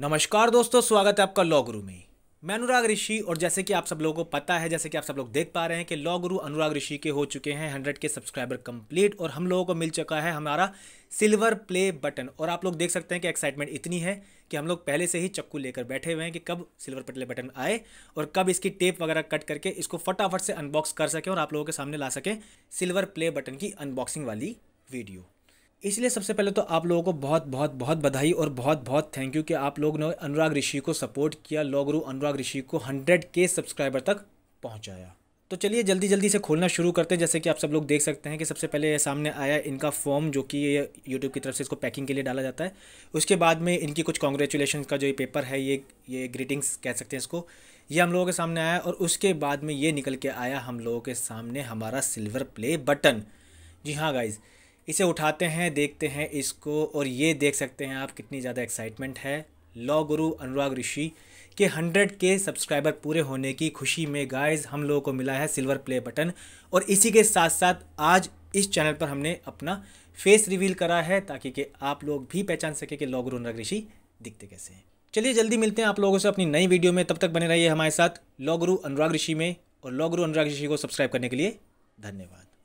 नमस्कार दोस्तों स्वागत है आपका लॉ गुरु में मैं अनुराग ऋषि और जैसे कि आप सब लोगों को पता है जैसे कि आप सब लोग देख पा रहे हैं कि लॉ गुरु अनुराग ऋषि के हो चुके हैं हंड्रेड के सब्सक्राइबर कंप्लीट और हम लोगों को मिल चुका है हमारा सिल्वर प्ले बटन और आप लोग देख सकते हैं कि एक्साइटमेंट इतनी है कि हम लोग पहले से ही चक्कू लेकर बैठे हुए हैं कि कब सिल्वर प्ले बटन आए और कब इसकी टेप वगैरह कट करके इसको फटाफट से अनबॉक्स कर सकें और आप लोगों के सामने ला सकें सिल्वर प्ले बटन की अनबॉक्सिंग वाली वीडियो इसलिए सबसे पहले तो आप लोगों को बहुत बहुत बहुत बधाई और बहुत बहुत थैंक यू कि आप लोगों ने अनुराग ऋषि को सपोर्ट किया लोगरू अनुराग ऋषि को हंड्रेड के सब्सक्राइबर तक पहुँचाया तो चलिए जल्दी जल्दी से खोलना शुरू करते हैं जैसे कि आप सब लोग देख सकते हैं कि सबसे पहले ये सामने आया इनका फॉर्म जो कि ये यूट्यूब की तरफ से इसको पैकिंग के लिए डाला जाता है उसके बाद में इनकी कुछ कॉन्ग्रेचुलेशन का जो ये पेपर है ये ये ग्रीटिंग्स कह सकते हैं इसको ये हम लोगों के सामने आया और उसके बाद में ये निकल के आया हम लोगों के सामने हमारा सिल्वर प्ले बटन जी हाँ गाइज़ इसे उठाते हैं देखते हैं इसको और ये देख सकते हैं आप कितनी ज़्यादा एक्साइटमेंट है लॉ गुरु अनुराग ऋषि के हंड्रेड के सब्सक्राइबर पूरे होने की खुशी में गाइस हम लोगों को मिला है सिल्वर प्ले बटन और इसी के साथ साथ आज इस चैनल पर हमने अपना फेस रिवील करा है ताकि कि आप लोग भी पहचान सके कि लॉ गुरु अनुराग ऋषि दिखते कैसे हैं चलिए जल्दी मिलते हैं आप लोगों से अपनी नई वीडियो में तब तक बने रहिए हमारे साथ लॉ गुरु अनुराग ऋषि में और लॉ गुरु अनुराग ऋषि को सब्सक्राइब करने के लिए धन्यवाद